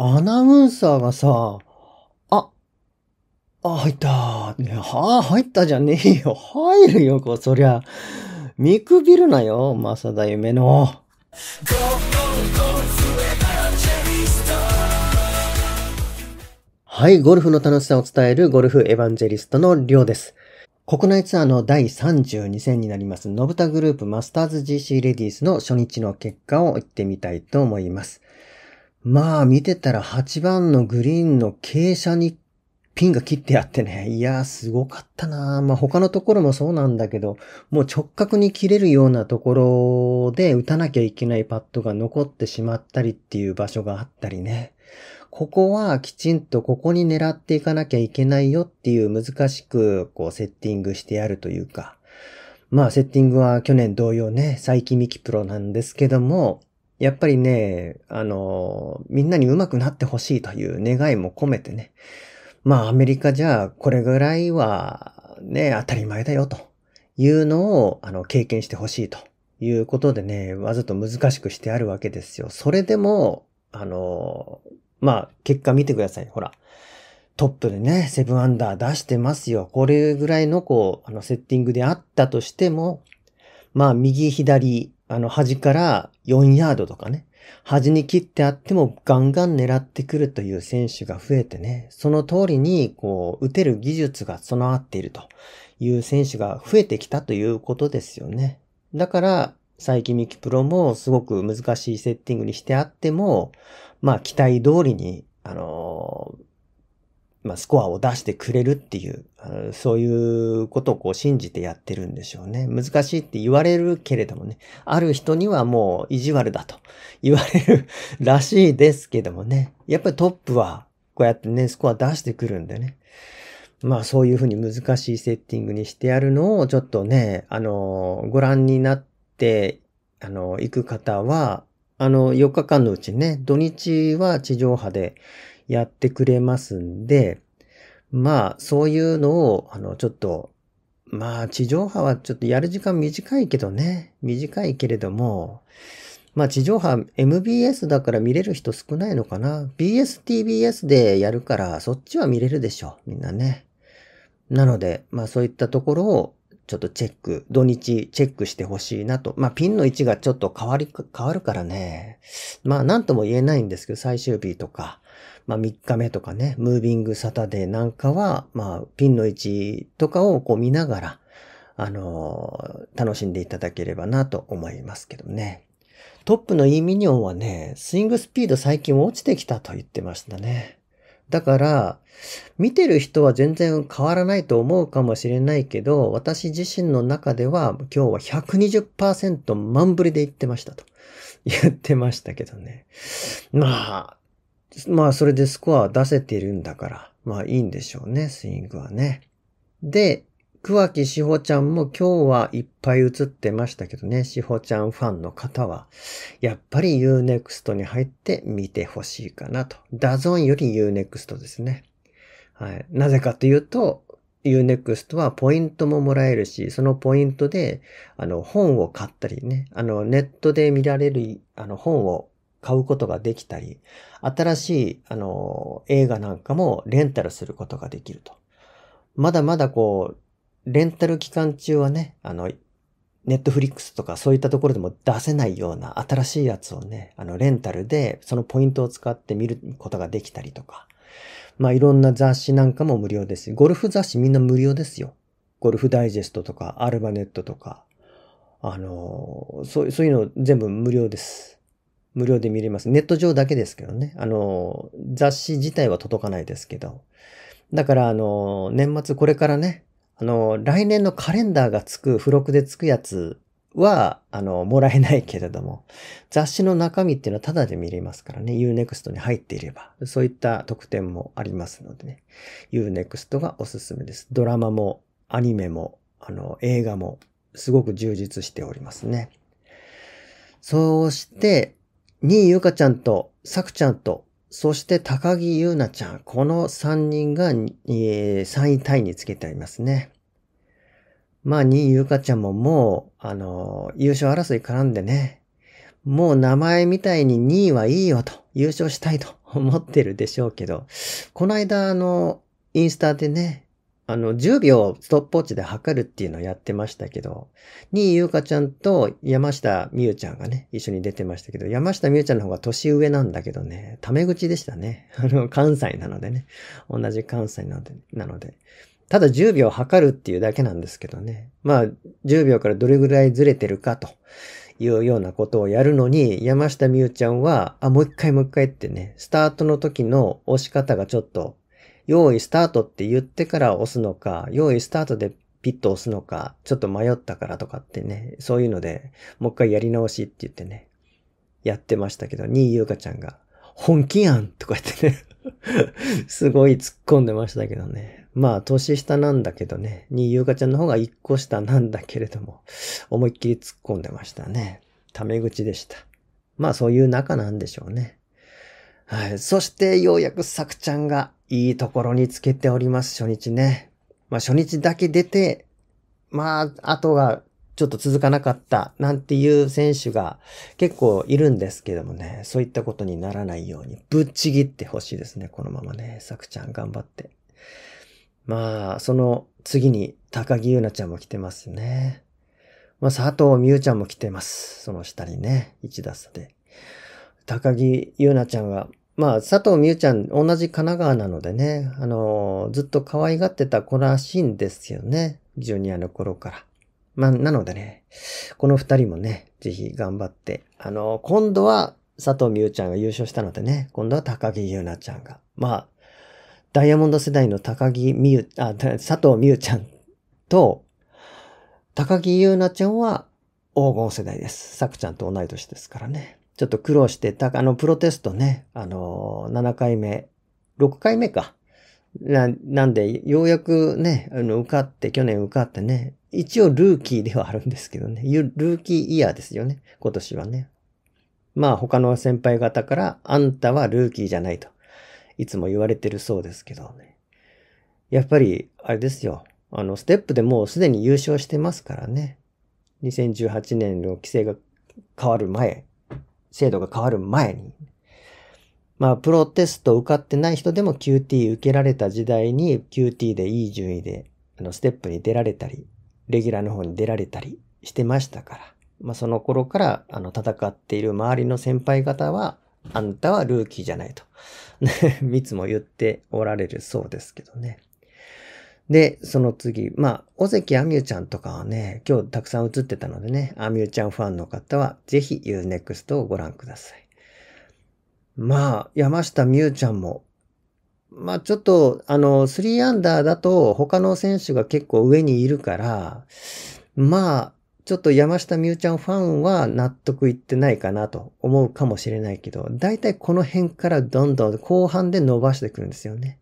アナウンサーがさ、あ、あ、入った。ね、はあ、入ったじゃねえよ。入るよ、こそりゃ。見くびるなよ、正田夢の。はい、ゴルフの楽しさを伝えるゴルフエヴァンジェリストのりょうです。国内ツアーの第32戦になります、ノブタグループマスターズ GC レディースの初日の結果を言ってみたいと思います。まあ見てたら8番のグリーンの傾斜にピンが切ってあってね。いやーすごかったなまあ他のところもそうなんだけど、もう直角に切れるようなところで打たなきゃいけないパッドが残ってしまったりっていう場所があったりね。ここはきちんとここに狙っていかなきゃいけないよっていう難しくこうセッティングしてあるというか。まあセッティングは去年同様ね、イキミキプロなんですけども、やっぱりね、あの、みんなに上手くなってほしいという願いも込めてね、まあアメリカじゃこれぐらいはね、当たり前だよというのをあの経験してほしいということでね、わざと難しくしてあるわけですよ。それでも、あの、まあ結果見てください。ほら。トップでね、7アンダー出してますよ。これぐらいのこう、あのセッティングであったとしても、まあ右左あの、端から4ヤードとかね、端に切ってあってもガンガン狙ってくるという選手が増えてね、その通りに、こう、打てる技術が備わっているという選手が増えてきたということですよね。だから、佐伯ミキプロもすごく難しいセッティングにしてあっても、まあ、期待通りに、あのーまあ、スコアを出してくれるっていう、そういうことをこう信じてやってるんでしょうね。難しいって言われるけれどもね、ある人にはもう意地悪だと 言われるらしいですけどもね、やっぱりトップはこうやってね、スコア出してくるんでね。まあそういうふうに難しいセッティングにしてやるのをちょっとね、あの、ご覧になって、あの、行く方は、あの、4日間のうちね、土日は地上波で、やってくれますんで、まあ、そういうのを、あの、ちょっと、まあ、地上波はちょっとやる時間短いけどね、短いけれども、まあ、地上波 MBS だから見れる人少ないのかな。BSTBS でやるから、そっちは見れるでしょ、みんなね。なので、まあ、そういったところを、ちょっとチェック、土日チェックしてほしいなと。まあ、ピンの位置がちょっと変わり、変わるからね。まあ、なんとも言えないんですけど、最終日とか、まあ、3日目とかね、ムービングサタデーなんかは、まあ、ピンの位置とかをこう見ながら、あのー、楽しんでいただければなと思いますけどね。トップの E ミニオンはね、スイングスピード最近落ちてきたと言ってましたね。だから、見てる人は全然変わらないと思うかもしれないけど、私自身の中では今日は120%万振りで言ってましたと言ってましたけどね。まあ、まあそれでスコア出せてるんだから、まあいいんでしょうね、スイングはね。で、桑木志保ちゃんも今日はいっぱい映ってましたけどね、志保ちゃんファンの方は、やっぱり UNEXT に入って見てほしいかなと。ダゾンより UNEXT ですね。はい。なぜかというと、Unext はポイントももらえるし、そのポイントで、あの、本を買ったりね、あの、ネットで見られる、あの、本を買うことができたり、新しい、あの、映画なんかもレンタルすることができると。まだまだこう、レンタル期間中はね、あの、ネットフリックスとかそういったところでも出せないような新しいやつをね、あの、レンタルでそのポイントを使って見ることができたりとか。まあ、いろんな雑誌なんかも無料です。ゴルフ雑誌みんな無料ですよ。ゴルフダイジェストとか、アルバネットとか。あの、そうそういうの全部無料です。無料で見れます。ネット上だけですけどね。あの、雑誌自体は届かないですけど。だから、あの、年末これからね、あの、来年のカレンダーがつく、付録でつくやつは、あの、もらえないけれども、雑誌の中身っていうのはタダで見れますからね、Unext に入っていれば、そういった特典もありますのでね、Unext がおすすめです。ドラマも、アニメも、あの、映画も、すごく充実しておりますね。そうして、2位ゆかちゃんと、さくちゃんと、そして高木優奈ちゃん。この3人が、えー、3位タイにつけてありますね。まあ2位ゆかちゃんももう、あのー、優勝争い絡んでね、もう名前みたいに2位はいいよと、優勝したいと思ってるでしょうけど、この間あの、インスタでね、あの、10秒ストップウォッチで測るっていうのをやってましたけど、2位ゆうかちゃんと山下美優ちゃんがね、一緒に出てましたけど、山下美優ちゃんの方が年上なんだけどね、タメ口でしたね。あの、関西なのでね。同じ関西なので、なので。ただ10秒測るっていうだけなんですけどね。まあ、10秒からどれぐらいずれてるかというようなことをやるのに、山下美優ちゃんは、あ、もう一回もう一回ってね、スタートの時の押し方がちょっと用意スタートって言ってから押すのか、用意スタートでピッと押すのか、ちょっと迷ったからとかってね、そういうので、もう一回やり直しって言ってね、やってましたけど、にゆうかちゃんが、本気やんとか言ってね すごい突っ込んでましたけどね。まあ、年下なんだけどね、にゆうかちゃんの方が一個下なんだけれども、思いっきり突っ込んでましたね。タメ口でした。まあ、そういう仲なんでしょうね。はい。そしてようやくさくちゃんがいいところにつけております、初日ね。まあ初日だけ出て、まあ、あとがちょっと続かなかったなんていう選手が結構いるんですけどもね、そういったことにならないようにぶっちぎってほしいですね、このままね。さくちゃん頑張って。まあ、その次に高木優奈ちゃんも来てますね。まあ、佐藤美優ちゃんも来てます。その下にね、1打差で。高木優奈ちゃんはまあ、佐藤美優ちゃん、同じ神奈川なのでね、あのー、ずっと可愛がってた子らしいんですよね。ジュニアの頃から。まあ、なのでね、この二人もね、ぜひ頑張って、あのー、今度は佐藤美優ちゃんが優勝したのでね、今度は高木優奈ちゃんが。まあ、ダイヤモンド世代の高木美優、あ、佐藤美優ちゃんと、高木優奈ちゃんは黄金世代です。さくちゃんと同い年ですからね。ちょっと苦労して、たあの、プロテストね、あの、7回目、6回目か。な、なんで、ようやくね、あの、受かって、去年受かってね、一応ルーキーではあるんですけどね、ルーキーイヤーですよね、今年はね。まあ他の先輩方から、あんたはルーキーじゃないと、いつも言われてるそうですけどね。やっぱり、あれですよ、あの、ステップでもうすでに優勝してますからね。2018年の規制が変わる前制度が変わる前に、まあ、プロテスト受かってない人でも QT 受けられた時代に QT でいい順位で、あの、ステップに出られたり、レギュラーの方に出られたりしてましたから、まあ、その頃から、あの、戦っている周りの先輩方は、あんたはルーキーじゃないといつ も言っておられるそうですけどね。で、その次、まあ、尾関あみゆちゃんとかはね、今日たくさん映ってたのでね、あみゆちゃんファンの方は、ぜひ UNEXT をご覧ください。まあ、山下美優ちゃんも、まあちょっと、あの、3アンダーだと他の選手が結構上にいるから、まあ、ちょっと山下美優ちゃんファンは納得いってないかなと思うかもしれないけど、だいたいこの辺からどんどん後半で伸ばしてくるんですよね。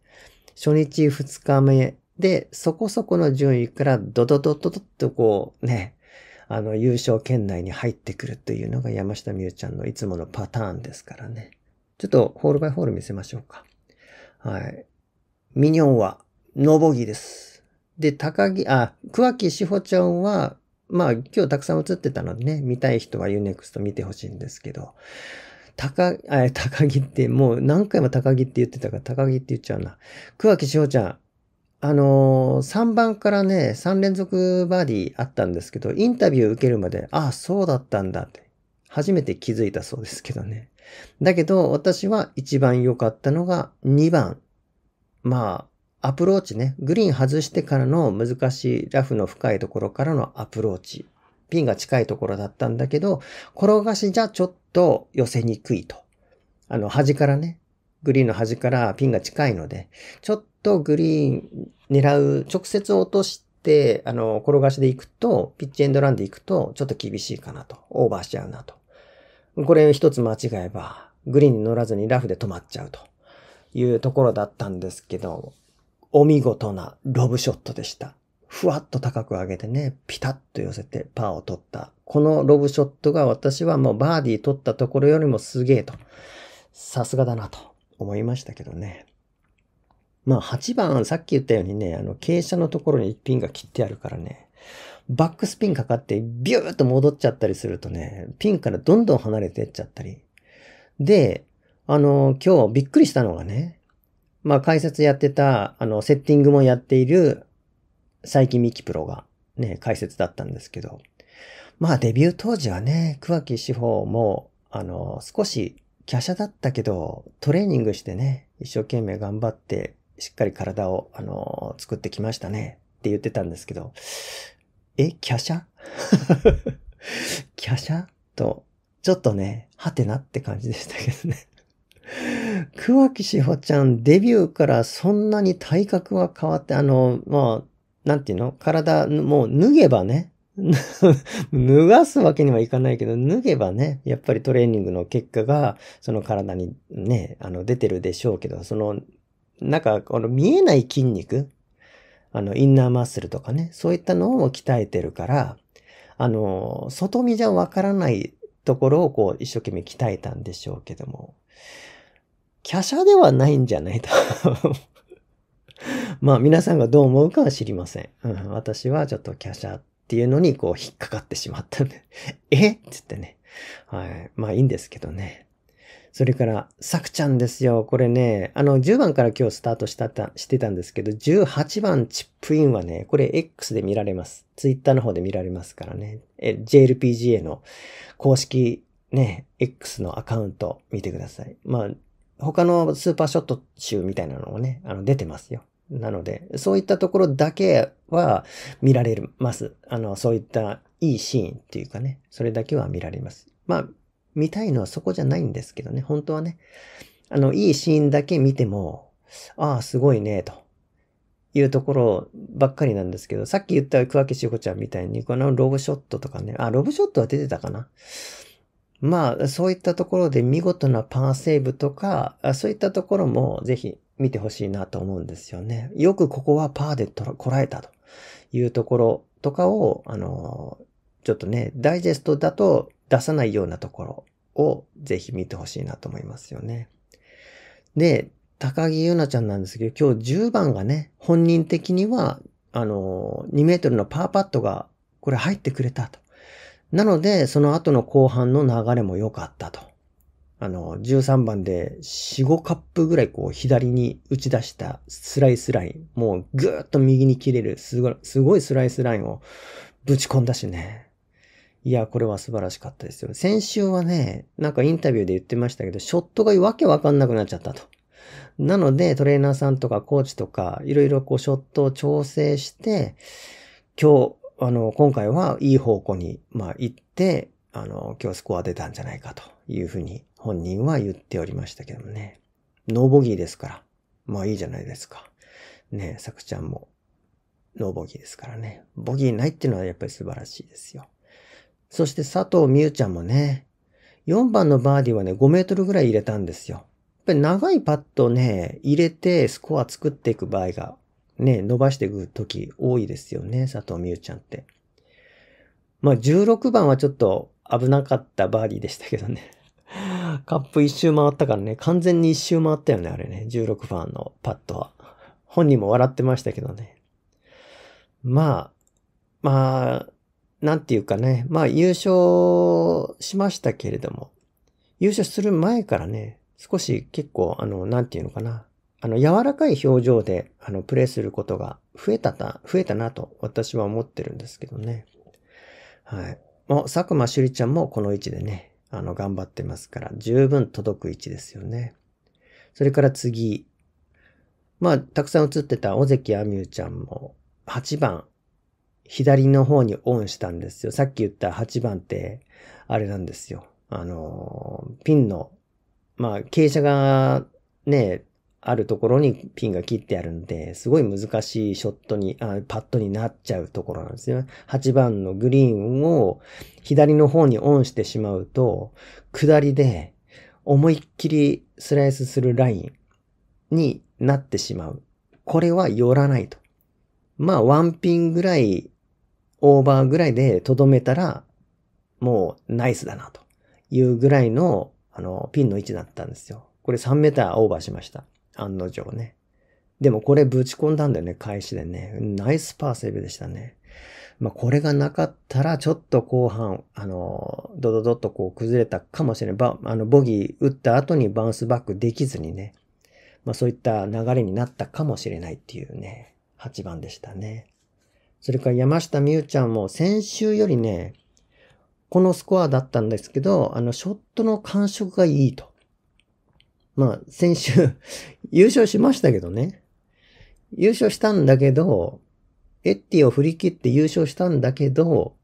初日2日目で、そこそこの順位からドドドドドッとこうね、あの優勝圏内に入ってくるというのが山下美宇ちゃんのいつものパターンですからね。ちょっとホールバイホール見せましょうか。はい。ミニョンはノーボギーです。で、高木、あ、桑木志保ちゃんは、まあ今日たくさん映ってたのでね、見たい人はユネクスト見てほしいんですけど、高、え、高木って、もう何回も高木って言ってたから高木って言っちゃうな。桑木志保ちゃん、あのー、3番からね、3連続バーディーあったんですけど、インタビュー受けるまで、ああ、そうだったんだって、初めて気づいたそうですけどね。だけど、私は一番良かったのが2番。まあ、アプローチね。グリーン外してからの難しいラフの深いところからのアプローチ。ピンが近いところだったんだけど、転がしじゃちょっと寄せにくいと。あの、端からね、グリーンの端からピンが近いので、ちょっとグリーン狙う、直接落として、あの、転がしで行くと、ピッチエンドランで行くと、ちょっと厳しいかなと。オーバーしちゃうなと。これ一つ間違えば、グリーンに乗らずにラフで止まっちゃうというところだったんですけど、お見事なロブショットでした。ふわっと高く上げてね、ピタッと寄せてパーを取った。このロブショットが私はもうバーディー取ったところよりもすげえと。さすがだなと思いましたけどね。まあ8番、さっき言ったようにね、あの傾斜のところにピンが切ってあるからね、バックスピンかかってビューッと戻っちゃったりするとね、ピンからどんどん離れてっちゃったり。で、あの、今日びっくりしたのがね、まあ解説やってた、あの、セッティングもやっている、最近美希プロがね、解説だったんですけど、まあデビュー当時はね、桑木志保も、あの、少し華奢だったけど、トレーニングしてね、一生懸命頑張って、しっかり体を、あのー、作ってきましたねって言ってたんですけど、え、華奢 華奢と、ちょっとね、はてなって感じでしたけどね。桑木志保ちゃん、デビューからそんなに体格は変わって、あの、まあ、なんていうの体、もう脱げばね、脱がすわけにはいかないけど、脱げばね、やっぱりトレーニングの結果が、その体にね、あの、出てるでしょうけど、その、なんか、この見えない筋肉、あの、インナーマッスルとかね、そういったのを鍛えてるから、あの、外見じゃわからないところをこう、一生懸命鍛えたんでしょうけども、華奢ではないんじゃないと まあ皆さんがどう思うかは知りません。うん、私はちょっと華奢っていうのにこう引っかかってしまったんで えっつってね。はい。まあいいんですけどね。それから、さくちゃんですよ。これね、あの、10番から今日スタートしたた、してたんですけど、18番チップインはね、これ X で見られます。Twitter の方で見られますからね。え、JLPGA の公式ね、X のアカウント見てください。まあ、他のスーパーショット集みたいなのもね、あの、出てますよ。なので、そういったところだけは見られます。あの、そういったいいシーンっていうかね、それだけは見られます。まあ、見たいのはそこじゃないんですけどね、本当はね、あの、いいシーンだけ見ても、ああ、すごいね、というところばっかりなんですけど、さっき言った桑木志保ちゃんみたいに、このロブショットとかね、あ、ロブショットは出てたかな。まあ、そういったところで見事なパーセーブとか、そういったところもぜひ見てほしいなと思うんですよね。よくここはパーでこらえたというところとかを、あの、ちょっとね、ダイジェストだと出さないようなところをぜひ見てほしいなと思いますよね。で、高木優奈ちゃんなんですけど、今日10番がね、本人的には、あの、2メートルのパーパットが、これ入ってくれたと。なので、その後の後半の流れも良かったとあの、13番で4、5カップぐらいこう左に打ち出したスライスライン、もうぐーっと右に切れるすごい、すごいスライスラインをぶち込んだしね。いや、これは素晴らしかったですよ。先週はね、なんかインタビューで言ってましたけど、ショットがわけわかんなくなっちゃったと。なので、トレーナーさんとかコーチとか、いろいろこうショットを調整して、今日、あの、今回はいい方向に、まあ、行って、あの、今日スコア出たんじゃないかというふうに本人は言っておりましたけどもね。ノーボギーですから。まあいいじゃないですか。ねさくちゃんもノーボギーですからね。ボギーないっていうのはやっぱり素晴らしいですよ。そして佐藤美優ちゃんもね、4番のバーディーはね、5メートルぐらい入れたんですよ。やっぱり長いパットをね、入れてスコア作っていく場合が、ね、伸ばしていく時多いですよね、佐藤美優ちゃんって。まあ16番はちょっと危なかったバーディーでしたけどね。カップ一周回ったからね、完全に一周回ったよね、あれね。16番のパッドは。本人も笑ってましたけどね。まあ、まあ、なんていうかね、まあ優勝しましたけれども、優勝する前からね、少し結構、あの、なんていうのかな、あの、柔らかい表情で、あの、プレイすることが増えたな、増えたなと私は思ってるんですけどね。はい。もう、佐久間朱里ちゃんもこの位置でね、あの、頑張ってますから、十分届く位置ですよね。それから次。まあ、たくさん映ってた尾関あみゆちゃんも、8番、左の方にオンしたんですよ。さっき言った8番って、あれなんですよ。あの、ピンの、まあ、傾斜がね、あるところにピンが切ってあるんで、すごい難しいショットに、あパットになっちゃうところなんですよね。8番のグリーンを左の方にオンしてしまうと、下りで思いっきりスライスするラインになってしまう。これは寄らないと。まあ、ワンピンぐらい、オーバーぐらいでとどめたら、もうナイスだなというぐらいの、あの、ピンの位置だったんですよ。これ3メーターオーバーしました。案の定ね。でもこれぶち込んだんだよね、開始でね。ナイスパーセーブでしたね。まあ、これがなかったら、ちょっと後半、あの、ドドドッとこう崩れたかもしれない。ば、あの、ボギー打った後にバウンスバックできずにね。まあ、そういった流れになったかもしれないっていうね、8番でしたね。それから山下美優ちゃんも先週よりね、このスコアだったんですけど、あの、ショットの感触がいいと。まあ、先週 優勝しましたけどね。優勝したんだけど、エッティを振り切って優勝したんだけど、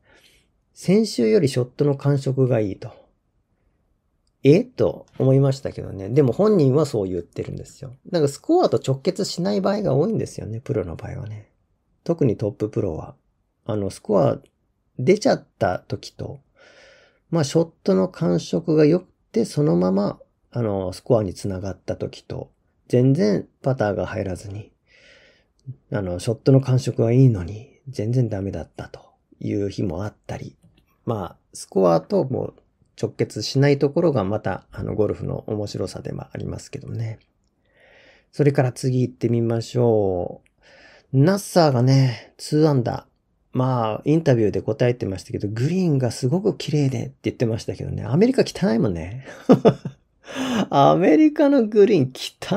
先週よりショットの感触がいいと。えと思いましたけどね。でも本人はそう言ってるんですよ。なんかスコアと直結しない場合が多いんですよね、プロの場合はね。特にトッププロは。あの、スコア出ちゃった時と、まあ、ショットの感触が良くて、そのままあの、スコアにつながった時と、全然パターが入らずに、あの、ショットの感触はいいのに、全然ダメだったという日もあったり、まあ、スコアともう直結しないところがまた、あの、ゴルフの面白さでもありますけどね。それから次行ってみましょう。ナッサーがね、2アンダー。まあ、インタビューで答えてましたけど、グリーンがすごく綺麗でって言ってましたけどね、アメリカ汚いもんね。アメリカのグリーン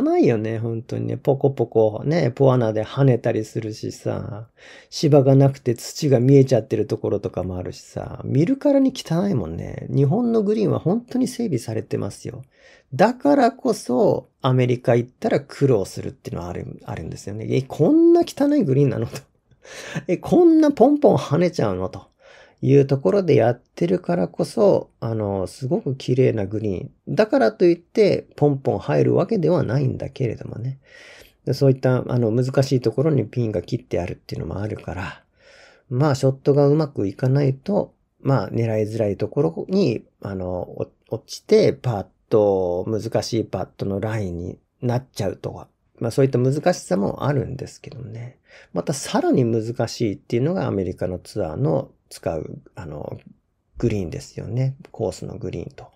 汚いよね、本当にね。ポコポコね、ポアナで跳ねたりするしさ、芝がなくて土が見えちゃってるところとかもあるしさ、見るからに汚いもんね。日本のグリーンは本当に整備されてますよ。だからこそ、アメリカ行ったら苦労するっていうのはある、あるんですよね。え、こんな汚いグリーンなのと。え、こんなポンポン跳ねちゃうのと。いうところでやってるからこそ、あの、すごく綺麗なグリーン。だからといって、ポンポン入るわけではないんだけれどもね。そういった、あの、難しいところにピンが切ってあるっていうのもあるから、まあ、ショットがうまくいかないと、まあ、狙いづらいところに、あの、落ちて、パッと難しいパッとのラインになっちゃうとか、まあそういった難しさもあるんですけどね。またさらに難しいっていうのがアメリカのツアーの使う、あの、グリーンですよね。コースのグリーンと。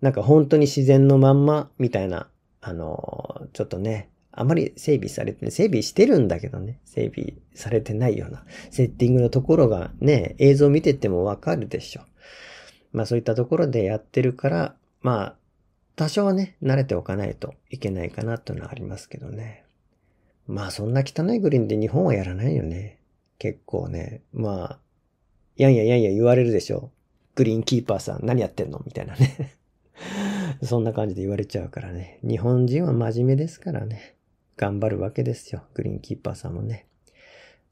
なんか本当に自然のまんまみたいな、あの、ちょっとね、あまり整備されて、整備してるんだけどね、整備されてないようなセッティングのところがね、映像見ててもわかるでしょ。まあそういったところでやってるから、まあ、多少はね、慣れておかないといけないかなというのはありますけどね。まあそんな汚いグリーンで日本はやらないよね。結構ね、まあ、やんややんや言われるでしょ。グリーンキーパーさん何やってんのみたいなね そんな感じで言われちゃうからね。日本人は真面目ですからね。頑張るわけですよ。グリーンキーパーさんもね。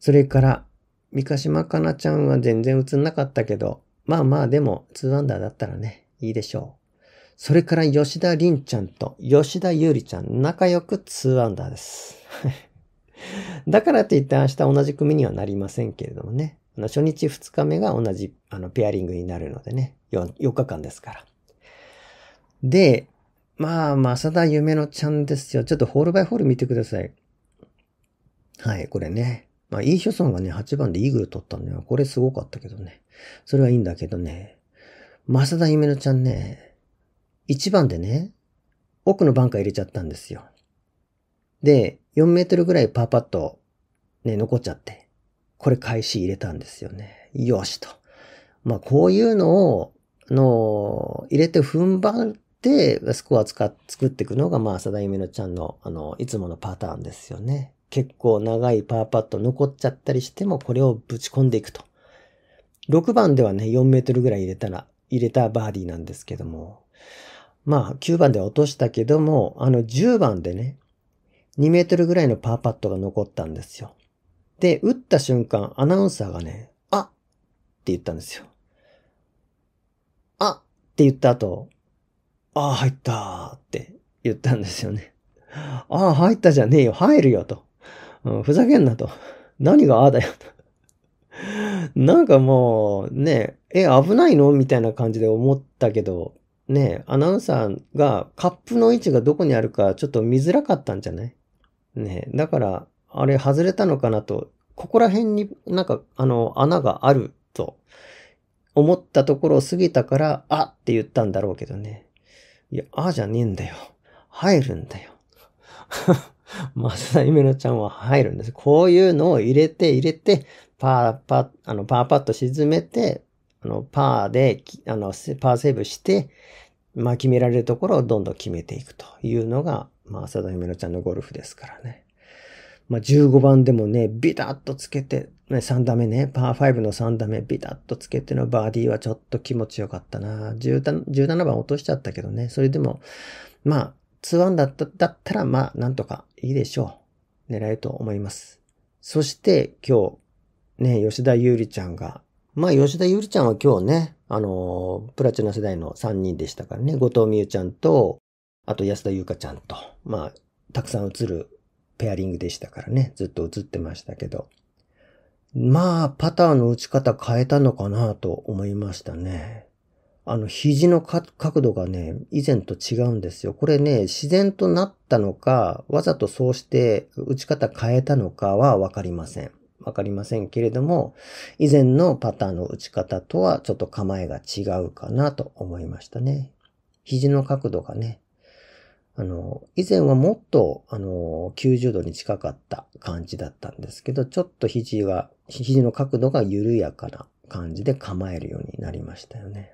それから、三ヶ島かなちゃんは全然映んなかったけど、まあまあでも2アンダーだったらね、いいでしょう。それから吉田凛ちゃんと吉田優里ちゃん仲良く2アンダーです。だからって言って明日同じ組にはなりませんけれどもね。あの初日2日目が同じあのペアリングになるのでね4、4日間ですから。で、まあ、まさだ夢のちゃんですよ。ちょっとホールバイホール見てください。はい、これね。まあ、イーヒョソンがね、8番でイーグル取ったんだよ。これすごかったけどね。それはいいんだけどね。さだゆ夢のちゃんね、1番でね、奥のバンカー入れちゃったんですよ。で、4メートルぐらいパーパット、ね、残っちゃって。これ返し入れたんですよね。よしと。まあ、こういうのを、の、入れて踏ん張って、スコア使っ作っていくのが、まあ、浅田夢のちゃんの、あの、いつものパターンですよね。結構長いパーパット残っちゃったりしても、これをぶち込んでいくと。6番ではね、4メートルぐらい入れたら、入れたバーディーなんですけども。まあ、9番では落としたけども、あの、10番でね、2メートルぐらいのパーパットが残ったんですよ。で、打った瞬間、アナウンサーがね、あって言ったんですよ。あって言った後、ああ、入ったーって言ったんですよね。ああ、入ったじゃねえよ、入るよと。うん、ふざけんなと。何がああだよと。なんかもう、ね、え、危ないのみたいな感じで思ったけど、ね、アナウンサーがカップの位置がどこにあるかちょっと見づらかったんじゃないね、だから、あれ外れたのかなと、ここら辺になんか、あの、穴があると思ったところを過ぎたから、あって言ったんだろうけどね。いや、あじゃねえんだよ。入るんだよ。松田ゆめのちゃんは入るんです。こういうのを入れて入れて、パーパー、あの、パーパッと沈めて、あの、パーで、あの、パーセーブして、まあ、決められるところをどんどん決めていくというのが、まあ、浅田夢乃ちゃんのゴルフですからね。まあ、15番でもね、ビタッとつけて、ね、3打目ね、パー5の3打目、ビタッとつけてのバーディーはちょっと気持ちよかったな。17番落としちゃったけどね、それでも、まあ、2アンだっただったら、まあ、なんとかいいでしょう。狙えると思います。そして、今日、ね、吉田優里ちゃんが、まあ、吉田優里ちゃんは今日ね、あのー、プラチナ世代の3人でしたからね、後藤美優ちゃんと、あと安田優香ちゃんと、まあ、たくさん映るペアリングでしたからね、ずっと映ってましたけど。まあ、パターの打ち方変えたのかなと思いましたね。あの、肘の角度がね、以前と違うんですよ。これね、自然となったのか、わざとそうして打ち方変えたのかはわかりません。わかりませんけれども、以前のパターンの打ち方とはちょっと構えが違うかなと思いましたね。肘の角度がね、あの、以前はもっと、あの、90度に近かった感じだったんですけど、ちょっと肘は、肘の角度が緩やかな感じで構えるようになりましたよね。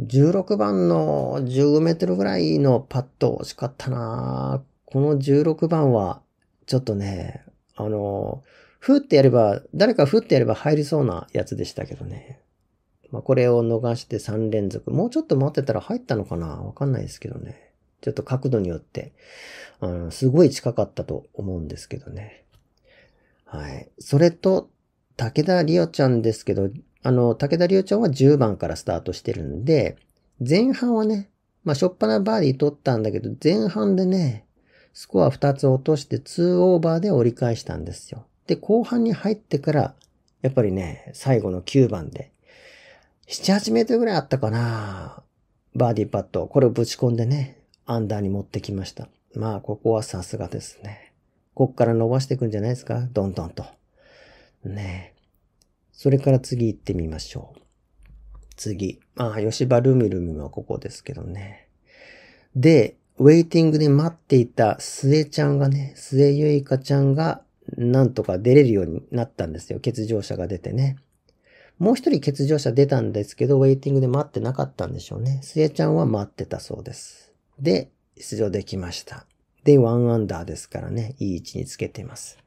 16番の15メートルぐらいのパット惜しかったなこの16番は、ちょっとね、あの、ふってやれば、誰かふってやれば入りそうなやつでしたけどね。まあ、これを逃して3連続。もうちょっと待ってたら入ったのかなわかんないですけどね。ちょっと角度によって、あの、すごい近かったと思うんですけどね。はい。それと、武田里央ちゃんですけど、あの、武田里央ちゃんは10番からスタートしてるんで、前半はね、まあ、しょっぱなバーディー取ったんだけど、前半でね、スコア2つ落として2オーバーで折り返したんですよ。で、後半に入ってから、やっぱりね、最後の9番で、7、8メートルぐらいあったかなバーディーパット、これをぶち込んでね、アンダーに持ってきました。まあ、ここはさすがですね。こっから伸ばしていくんじゃないですかどんどんと。ねえ。それから次行ってみましょう。次。まあ、吉原ルミルミはここですけどね。で、ウェイティングで待っていたエちゃんがね、末ユイかちゃんがなんとか出れるようになったんですよ。欠場者が出てね。もう一人欠場者出たんですけど、ウェイティングで待ってなかったんでしょうね。エちゃんは待ってたそうです。で出場できました。で、1アンダーですからね、いい位置につけてます。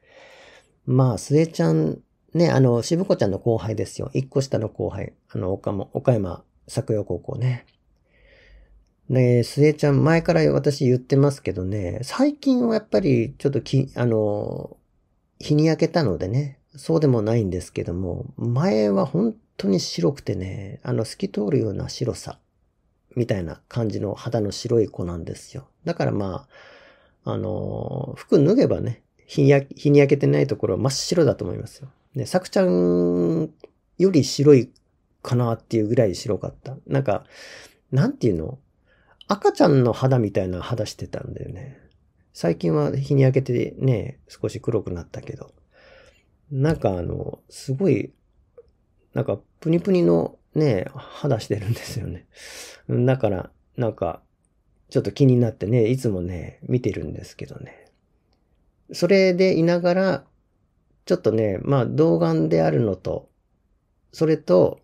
まあ、末ちゃん、ね、あの、渋子ちゃんの後輩ですよ。1個下の後輩。あの、岡も、岡山作陽高校ね。ね末ちゃん、前から私言ってますけどね、最近はやっぱりちょっとき、あの、日に焼けたのでね、そうでもないんですけども、前は本当に白くてね、あの、透き通るような白さ。みたいな感じの肌の白い子なんですよ。だからまあ、あのー、服脱げばね、日に日に焼けてないところは真っ白だと思いますよ。ね、さくちゃんより白いかなっていうぐらい白かった。なんか、なんていうの赤ちゃんの肌みたいな肌してたんだよね。最近は日に焼けてね、少し黒くなったけど。なんかあの、すごい、なんかプニプニのね、肌してるんですよね。だから、なんか、ちょっと気になってね、いつもね、見てるんですけどね。それでいながら、ちょっとね、まあ、童顔であるのと、それと、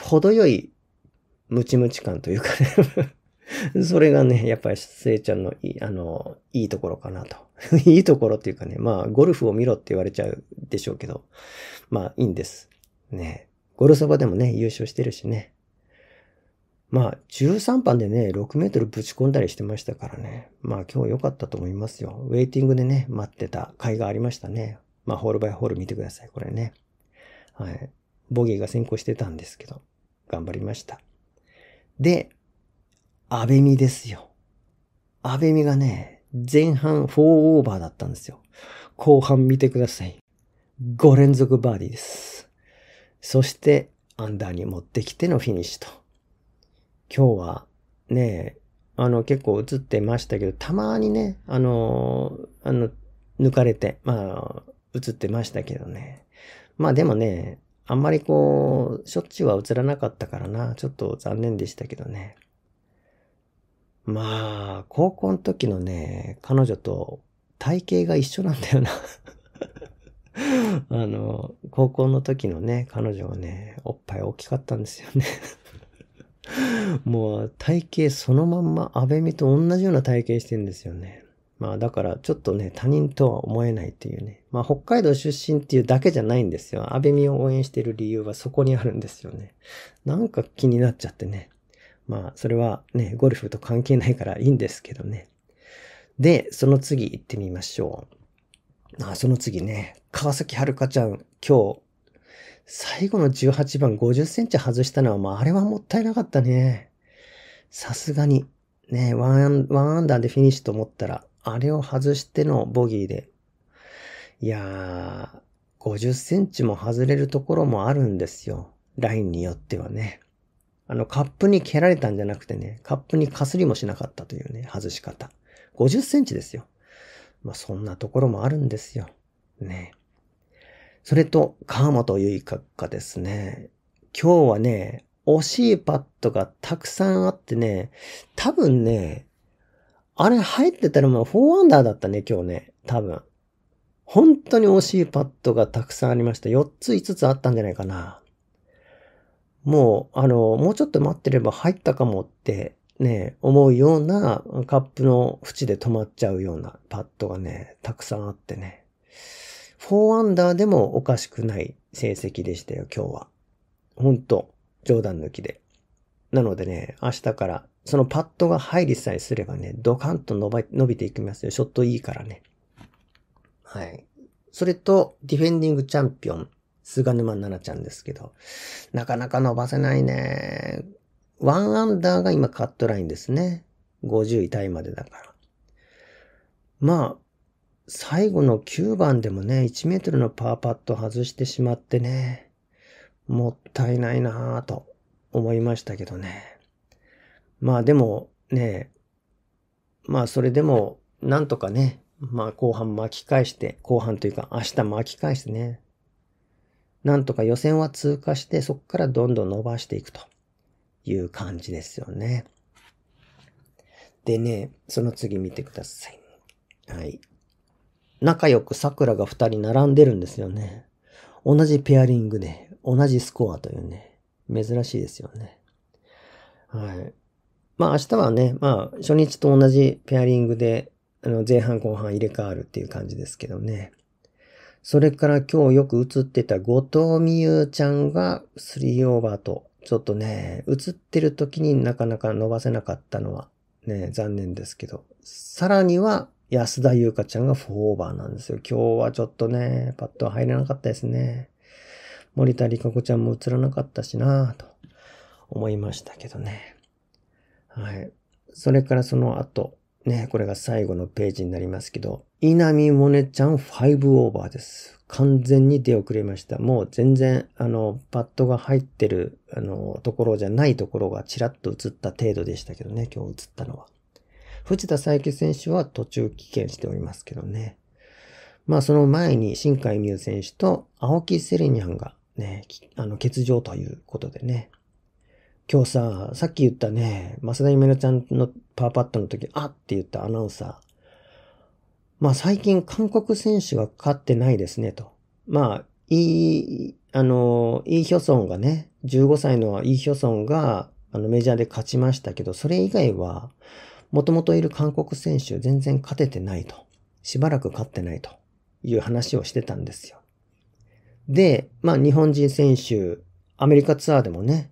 程よいムチムチ感というかね それがね、やっぱりせいちゃんのいい、あの、いいところかなと。いいところっていうかね、まあ、ゴルフを見ろって言われちゃうでしょうけど、まあ、いいんです。ね。ゴルソバでもね、優勝してるしね。まあ、13番でね、6メートルぶち込んだりしてましたからね。まあ、今日良かったと思いますよ。ウェイティングでね、待ってた甲斐がありましたね。まあ、ホールバイホール見てください、これね。はい。ボギーが先行してたんですけど、頑張りました。で、アベミですよ。アベミがね、前半4オーバーだったんですよ。後半見てください。5連続バーディーです。そしてアンダーに持ってきてのフィニッシュと。今日はね、あの結構映ってましたけど、たまにね、あの、あの、抜かれて、まあ、映ってましたけどね。まあでもね、あんまりこう、しょっちゅうは映らなかったからな、ちょっと残念でしたけどね。まあ、高校の時のね、彼女と体型が一緒なんだよなあの、高校の時のね、彼女はね、おっぱい大きかったんですよね もう体型そのまんま、安倍美と同じような体型してんですよね。まあだからちょっとね、他人とは思えないっていうね。まあ北海道出身っていうだけじゃないんですよ。安倍美を応援してる理由はそこにあるんですよね。なんか気になっちゃってね。まあそれはね、ゴルフと関係ないからいいんですけどね。で、その次行ってみましょう。あ、その次ね、川崎遥ちゃん、今日、最後の18番50センチ外したのは、まあ、あれはもったいなかったね。さすがに、ね、ワン、ワンアンダーでフィニッシュと思ったら、あれを外してのボギーで。いやー、50センチも外れるところもあるんですよ。ラインによってはね。あの、カップに蹴られたんじゃなくてね、カップにかすりもしなかったというね、外し方。50センチですよ。まあ、そんなところもあるんですよ。ね。それと、河本かっかですね、今日はね、惜しいパッドがたくさんあってね、多分ね、あれ入ってたらもう4アンダーだったね、今日ね。多分。本当に惜しいパッドがたくさんありました。4つ、5つあったんじゃないかな。もう、あの、もうちょっと待ってれば入ったかもってね、思うようなカップの縁で止まっちゃうようなパッドがね、たくさんあってね。4アンダーでもおかしくない成績でしたよ、今日は。ほんと、冗談抜きで。なのでね、明日から、そのパッドが入りさえすればね、ドカンと伸び伸びていきますよ。ショットいいからね。はい。それと、ディフェンディングチャンピオン、菅沼奈々ちゃんですけど、なかなか伸ばせないね。1アンダーが今カットラインですね。50位タイまでだから。まあ、最後の9番でもね、1メートルのパーパット外してしまってね、もったいないなぁと思いましたけどね。まあでもね、まあそれでもなんとかね、まあ後半巻き返して、後半というか明日巻き返してね、なんとか予選は通過してそこからどんどん伸ばしていくという感じですよね。でね、その次見てください。はい。仲良く桜が2人並んでるんですよね。同じペアリングで、同じスコアというね、珍しいですよね。はい。まあ明日はね、まあ初日と同じペアリングで、あの前半後半入れ替わるっていう感じですけどね。それから今日よく映ってた後藤美優ちゃんが3オーバーと、ちょっとね、映ってる時になかなか伸ばせなかったのはね、残念ですけど、さらには安田優香ちゃんが4オーバーなんですよ。今日はちょっとね、パッと入れなかったですね。森田理香子ちゃんも映らなかったしなぁと思いましたけどね。はい。それからその後、ね、これが最後のページになりますけど、稲見萌音ちゃん5オーバーです。完全に出遅れました。もう全然、あの、パッドが入ってる、あの、ところじゃないところがちらっと映った程度でしたけどね、今日映ったのは。藤田佐伯選手は途中棄権しておりますけどね。まあその前に新海美優選手と青木セレニャンがね、あの欠場ということでね。今日さ、さっき言ったね、増田ゆめのちゃんのパーパットの時、あって言ったアナウンサー。まあ最近韓国選手が勝ってないですねと。まあ、いい、あの、イーヒョソンがね、15歳のイーヒョソンが、あのメジャーで勝ちましたけど、それ以外は、もともといる韓国選手全然勝ててないと。しばらく勝ってないという話をしてたんですよ。で、まあ日本人選手、アメリカツアーでもね、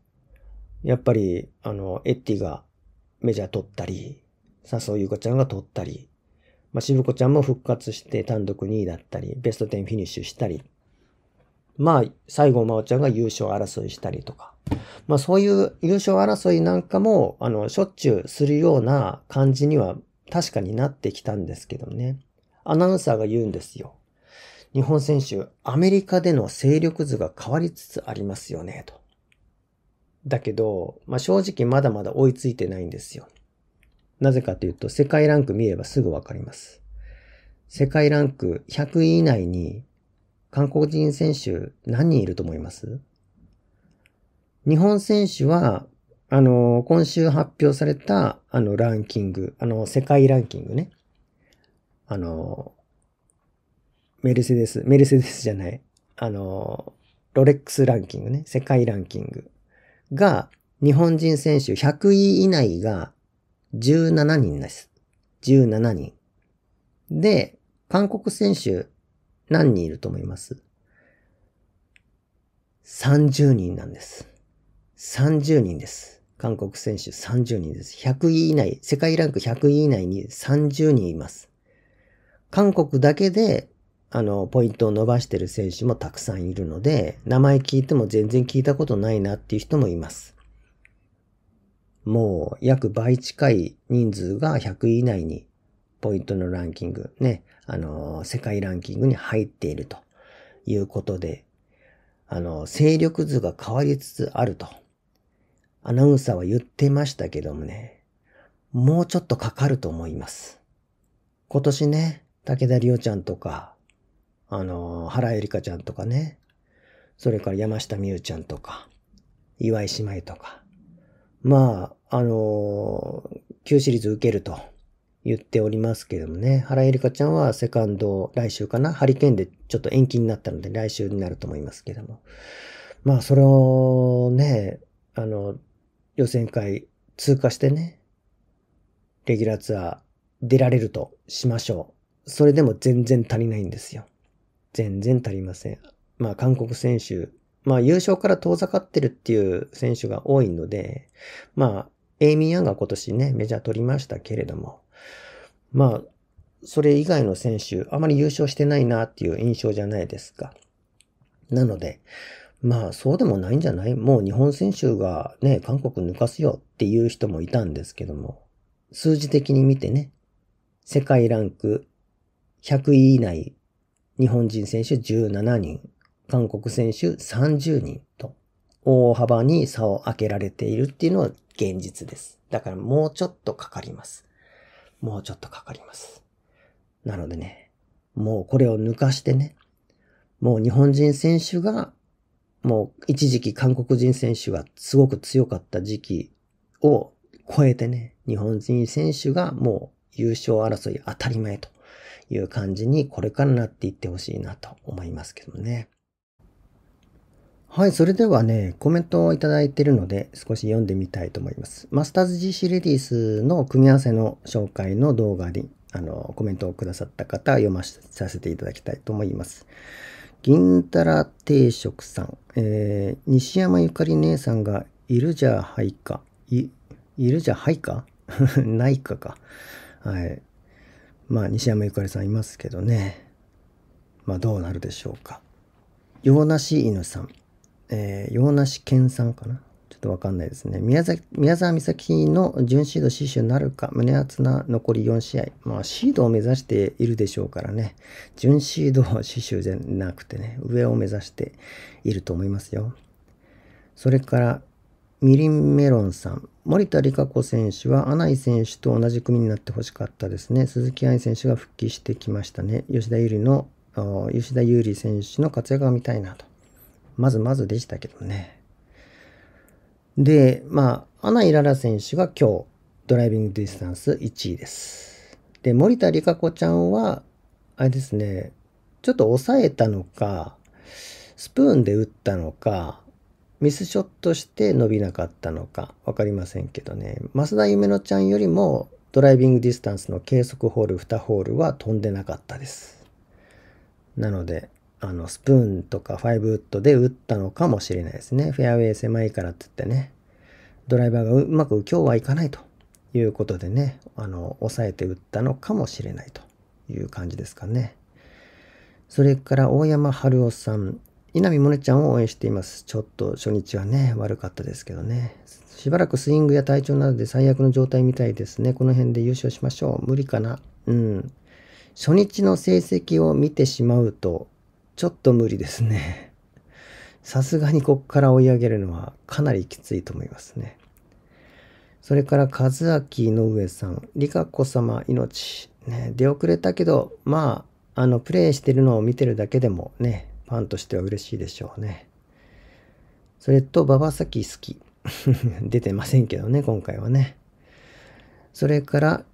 やっぱりあの、エッティがメジャー取ったり、笹生優子ちゃんが取ったり、まあ、渋子ちゃんも復活して単独2位だったり、ベスト10フィニッシュしたりまあ、最後、真央ちゃんが優勝争いしたりとか、まあそういう優勝争いなんかも、あの、しょっちゅうするような感じには確かになってきたんですけどね。アナウンサーが言うんですよ。日本選手、アメリカでの勢力図が変わりつつありますよね、と。だけど、まあ正直まだまだ追いついてないんですよ。なぜかというと、世界ランク見ればすぐわかります。世界ランク100位以内に韓国人選手何人いると思います日本選手は、あの、今週発表された、あの、ランキング、あの、世界ランキングね。あの、メルセデス、メルセデスじゃない、あの、ロレックスランキングね、世界ランキングが、日本人選手100位以内が17人です。17人。で、韓国選手何人いると思います ?30 人なんです。30人です。韓国選手30人です。100位以内、世界ランク100位以内に30人います。韓国だけで、あの、ポイントを伸ばしてる選手もたくさんいるので、名前聞いても全然聞いたことないなっていう人もいます。もう約倍近い人数が100位以内にポイントのランキング、ね、あの、世界ランキングに入っているということで、あの、勢力図が変わりつつあると、アナウンサーは言ってましたけどもね、もうちょっとかかると思います。今年ね、武田里夫ちゃんとか、あの、原ゆりかちゃんとかね、それから山下美優ちゃんとか、岩井姉妹とか、まあ、あの旧シリーズ受けると言っておりますけどもね、原ゆりかちゃんはセカンド、来週かなハリケーンでちょっと延期になったので、来週になると思いますけども。まあ、それをね、あの、予選会通過してね、レギュラーツアー出られるとしましょう。それでも全然足りないんですよ。全然足りません。まあ、韓国選手、まあ、優勝から遠ざかってるっていう選手が多いので、まあ、エイミー・ヤンが今年ね、メジャー取りましたけれども、まあ、それ以外の選手、あまり優勝してないなっていう印象じゃないですか。なので、まあそうでもないんじゃないもう日本選手がね、韓国抜かすよっていう人もいたんですけども、数字的に見てね、世界ランク100位以内、日本人選手17人、韓国選手30人と、大幅に差を開けられているっていうのは現実です。だからもうちょっとかかります。もうちょっとかかります。なのでね、もうこれを抜かしてね、もう日本人選手が、もう一時期韓国人選手がすごく強かった時期を超えてね、日本人選手がもう優勝争い当たり前という感じにこれからなっていってほしいなと思いますけどね。はい、それではね、コメントをいただいているので、少し読んでみたいと思います。マスターズ GC レディースの組み合わせの紹介の動画に、あの、コメントをくださった方、読まさせていただきたいと思います。銀太ら定食さん、えー、西山ゆかり姉さんが、いるじゃはいか、い、いるじゃはいか ないかか。はい。まあ、西山ゆかりさんいますけどね。まあ、どうなるでしょうか。洋梨犬さん。えー、洋梨健さんかな。ちょっとわかんないですね。宮崎宮沢美咲の準シード死守なるか、胸厚な残り4試合。まあ、シードを目指しているでしょうからね。準シード死守じゃなくてね、上を目指していると思いますよ。それから、みりんメロンさん。森田理香子選手は、穴井選手と同じ組になってほしかったですね。鈴木愛選手が復帰してきましたね。吉田優利の、吉田優里選手の活躍が見たいなと。まずまずでしたけどね。で、まあ、アナイララ選手が今日、ドライビングディスタンス1位です。で、森田理香子ちゃんは、あれですね、ちょっと抑えたのか、スプーンで打ったのか、ミスショットして伸びなかったのか分かりませんけどね、増田夢乃ちゃんよりもドライビングディスタンスの計測ホール2ホールは飛んでなかったです。なので、あの、スプーンとかファイブウッドで打ったのかもしれないですね。フェアウェイ狭いからっつってね。ドライバーがうまく今日はいかないということでね、あの、抑えて打ったのかもしれないという感じですかね。それから大山春夫さん、稲見萌寧ちゃんを応援しています。ちょっと初日はね、悪かったですけどね。しばらくスイングや体調などで最悪の状態みたいですね。この辺で優勝しましょう。無理かな。うん。初日の成績を見てしまうと、ちょっと無理ですね。さすがにこっから追い上げるのはかなりきついと思いますね。それから、和明の上さん、理香子様命、ね、出遅れたけど、まあ、あの、プレイしてるのを見てるだけでもね、ファンとしては嬉しいでしょうね。それと、馬場咲好き。出てませんけどね、今回はね。それから、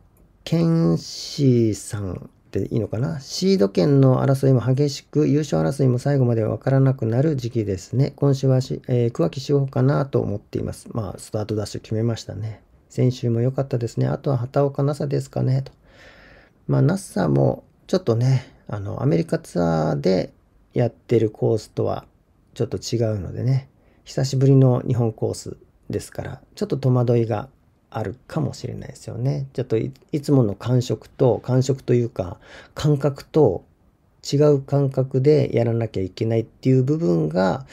ケンシーさん、っていいのかな。シード権の争いも激しく、優勝争いも最後までわからなくなる時期ですね。今週はし、えー、桑木しようかなと思っています。まあ、スタートダッシュ決めましたね。先週も良かったですね。あとは畑岡奈紗ですかね、と。まあ、奈紗もちょっとね、あの、アメリカツアーでやってるコースとはちょっと違うのでね、久しぶりの日本コースですから、ちょっと戸惑いがあるかもしれないですよね。ちょっといつもの感触と感触というか感覚と違う感覚でやらなきゃいけないっていう部分が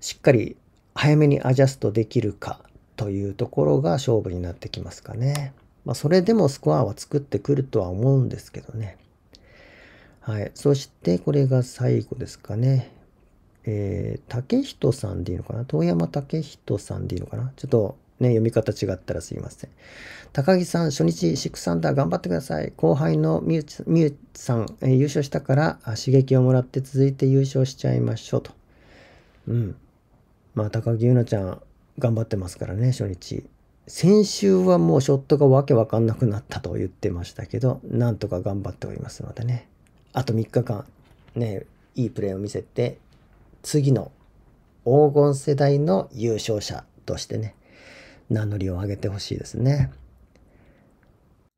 しっかり早めにアジャストできるかというところが勝負になってきますかね。まあ、それでもスコアは作ってくるとは思うんですけどね。はい。そしてこれが最後ですかね。えー、竹人さんでいいのかな遠山竹人さんでいいのかなちょっとね、読み方違ったらすいません。高木さん、初日6アンダー頑張ってください。後輩のみゆさん、えー、優勝したから刺激をもらって続いて優勝しちゃいましょうと。うん。まあ、高木優奈ちゃん、頑張ってますからね、初日。先週はもうショットがわけわかんなくなったと言ってましたけど、なんとか頑張っておりますのでね。あと3日間、ね、いいプレーを見せて、次の黄金世代の優勝者としてね、名乗りを上げてほしいですね。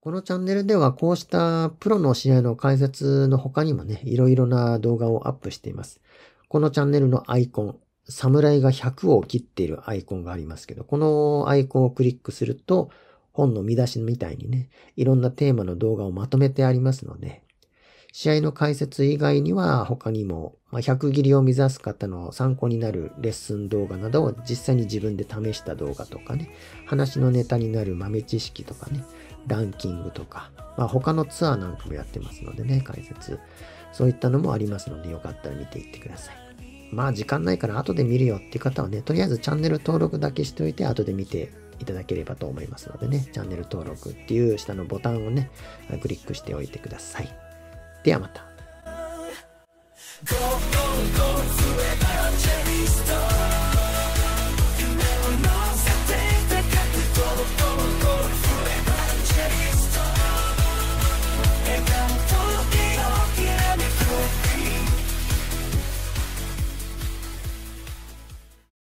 このチャンネルではこうしたプロの試合の解説の他にもね、いろいろな動画をアップしています。このチャンネルのアイコン、侍が100を切っているアイコンがありますけど、このアイコンをクリックすると、本の見出しみたいにね、いろんなテーマの動画をまとめてありますので、試合の解説以外には他にも、まあ、100切りを目指す方の参考になるレッスン動画などを実際に自分で試した動画とかね、話のネタになる豆知識とかね、ランキングとか、まあ、他のツアーなんかもやってますのでね、解説。そういったのもありますので、よかったら見ていってください。まあ時間ないから後で見るよっていう方はね、とりあえずチャンネル登録だけしておいて後で見ていただければと思いますのでね、チャンネル登録っていう下のボタンをね、クリックしておいてください。ではまた。